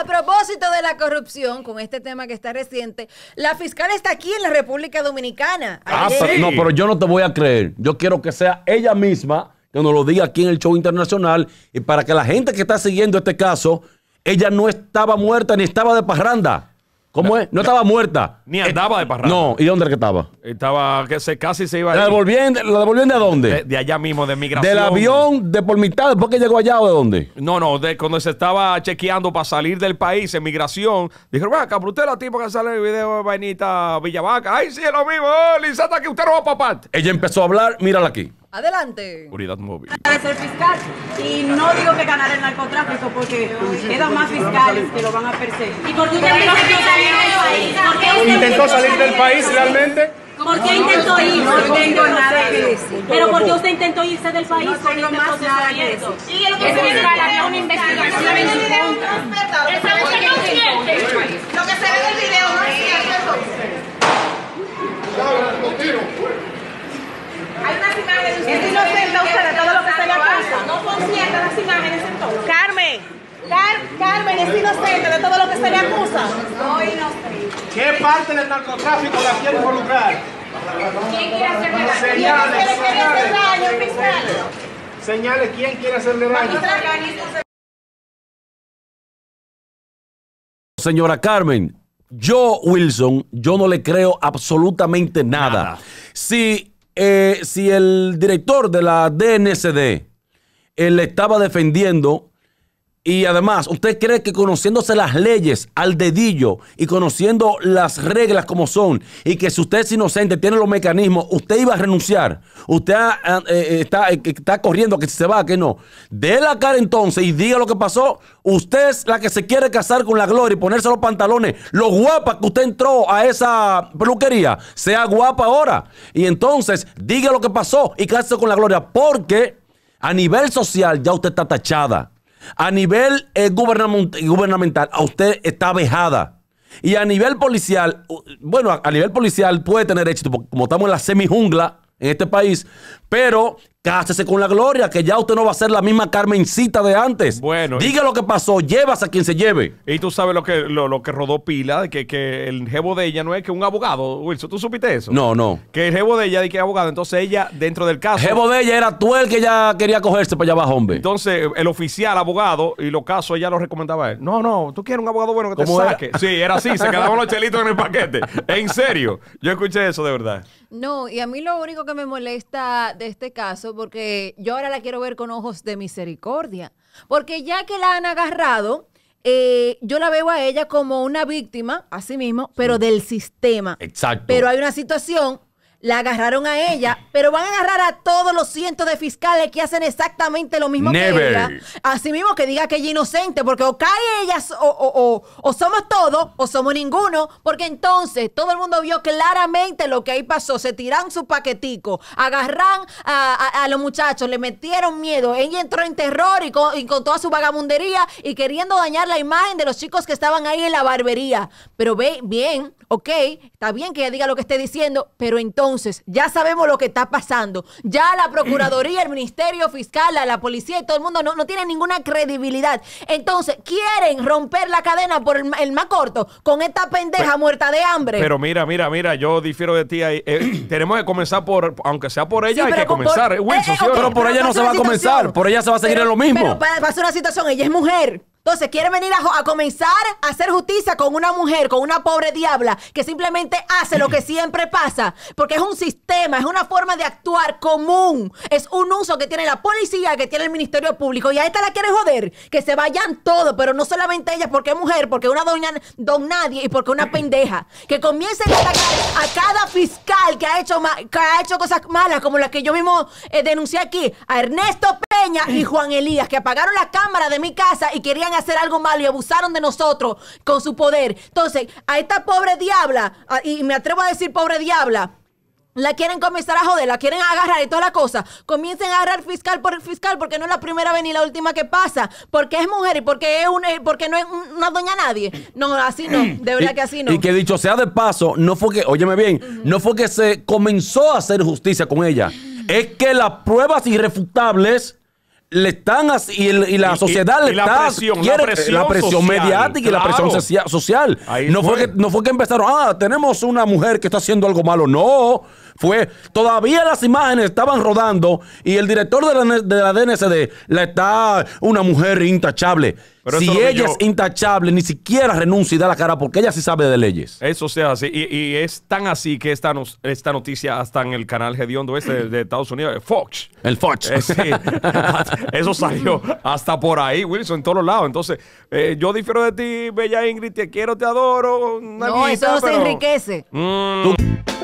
A propósito de la corrupción, con este tema que está reciente, la fiscal está aquí en la República Dominicana. Ah, no, pero yo no te voy a creer. Yo quiero que sea ella misma que nos lo diga aquí en el show internacional y para que la gente que está siguiendo este caso, ella no estaba muerta ni estaba de parranda. ¿Cómo es? No estaba muerta. Ni eh, andaba de parranda. No, ¿y dónde era que estaba? Estaba, que se, casi se iba a ¿La ¿La de dónde? De, allá mismo, de migración. ¿Del avión, de por mitad, después que llegó allá o de dónde? No, no, de cuando se estaba chequeando para salir del país en migración. Dijeron, bueno, cabrón, usted la tipa que sale en el video de Vainita Villavaca. Ay, sí, es lo mismo, Lizata, que usted no va a Ella empezó a hablar, mírala aquí. Adelante. Unidad móvil. Para ser fiscal y no digo que ganar el narcotráfico porque quedan más fiscales que lo van a perseguir. ¿Y por qué usted no salir del país? ¿Por ¿Intentó salir del país realmente? ¿Por qué intentó ir? No tengo nada decir. ¿Pero por qué usted intentó irse del país? No tengo más nada que eso. Y lo que se una investigación Carmen es inocente de todo lo que se le acusa. No inocente. ¿Qué parte del narcotráfico la quiere involucrar? ¿Quién quiere hacerle daño? Señales, ¿Quién quiere hacerle daño, Señales, ¿quién quiere hacerle daño? Señora Carmen, yo, Wilson, yo no le creo absolutamente nada. Si, eh, si el director de la DNCD eh, le estaba defendiendo y además, ¿usted cree que conociéndose las leyes al dedillo y conociendo las reglas como son, y que si usted es inocente, tiene los mecanismos, usted iba a renunciar? Usted ah, ah, eh, eh, está, eh, está corriendo que se va, que no. De la cara entonces y diga lo que pasó. Usted es la que se quiere casar con la gloria y ponerse los pantalones. Lo guapa que usted entró a esa peluquería, sea guapa ahora. Y entonces, diga lo que pasó y case con la gloria, porque a nivel social ya usted está tachada. A nivel eh, gubernamental, a usted está vejada. Y a nivel policial, bueno, a, nivel policial puede tener éxito, como estamos en la semijungla en este país, pero Cásese con la gloria, que ya usted no va a ser la misma Carmencita de antes. Bueno. Diga lo que pasó, llevas a quien se lleve. Y tú sabes lo que, lo, que rodó Pila, que, que el jevo de ella no es que un abogado, Wilson, ¿tú supiste eso? No, no. Que el jevo de ella de que es abogado, entonces ella, dentro del caso... El jevo de ella era tú el que ella quería cogerse para allá abajo, hombre. Entonces, el oficial, abogado, y los casos ella lo recomendaba a él. No, no, tú quieres un abogado bueno que te saque. Sí, era así, se quedaban los chelitos en el paquete. En serio, yo escuché eso de verdad. No, y a mí lo único que me molesta de este caso, porque yo ahora la quiero ver con ojos de misericordia, porque ya que la han agarrado, eh, yo la veo a ella como una víctima, así mismo, pero del sistema. Exacto. Pero hay una situación la agarraron a ella, pero van a agarrar a todos los cientos de fiscales que hacen exactamente lo mismo que ella. Así mismo que diga que ella es inocente, porque o cae ella o, o, o, somos todos o somos ninguno, porque entonces todo el mundo vio claramente lo que ahí pasó. Se tiran su paquetico, agarran a, los muchachos, le metieron miedo. Ella entró en terror y con, y con toda su vagabundería y queriendo dañar la imagen de los chicos que estaban ahí en la barbería. Pero ve bien, ok, está bien que ella diga lo que esté diciendo, pero entonces ya sabemos lo que está pasando. Ya la Procuraduría, el Ministerio Fiscal, la, policía y todo el mundo no, no tiene ninguna credibilidad. Entonces, quieren romper la cadena por el, más corto con esta pendeja muerta de hambre. Pero mira, mira, mira, yo difiero de ti. Ahí. Eh, tenemos que comenzar por, aunque sea por ella, hay que comenzar. Eh, eh, pero por ella no se va a comenzar. Por ella se va a seguir en lo mismo. Pero para, una situación, ella es mujer. Entonces quieren venir a, comenzar a hacer justicia con una mujer, con una pobre diabla, que simplemente hace lo que siempre pasa, porque es un sistema, es una forma de actuar común, es un uso que tiene la policía, que tiene el Ministerio Público, y a esta la quieren joder, que se vayan todos, pero no solamente ella, porque es mujer, porque es una doña, don nadie, y porque es una pendeja, que comiencen a atacar a cada fiscal que ha hecho, ha hecho cosas malas, como las que yo mismo eh, denuncié aquí, a Ernesto Pérez y Juan Elías, que apagaron la cámara de mi casa y querían hacer algo malo y abusaron de nosotros con su poder. Entonces, a esta pobre diabla, y me atrevo a decir pobre diabla, la quieren comenzar a joder, la quieren agarrar y toda la cosa. Comiencen a agarrar fiscal por el fiscal porque no es la primera vez ni la última que pasa. Porque es mujer y porque, es una, porque no es una doña nadie. No, así no. De verdad que así no. Y que dicho sea de paso, no fue que, óyeme bien, no fue que se comenzó a hacer justicia con ella. Es que las pruebas irrefutables le están y, y la sociedad le está la presión, la presión, mediática y la presión social. no fue. que no fue que empezaron, ah, tenemos una mujer que está haciendo algo malo, no. Fue todavía las imágenes estaban rodando y el director de la, de la DNCD la está una mujer intachable si ella es intachable, ni siquiera renuncia y da la cara porque ella sí sabe de leyes. Eso sea así. Y, es tan así que esta, esta noticia hasta en el canal Gediondo este de, Estados Unidos, Fox. El Fox. Eh, eso salió hasta por ahí, Wilson, en todos lados. Entonces, eh, yo difiero de ti, Bella Ingrid, te quiero, te adoro. no, eso no se enriquece. Mm.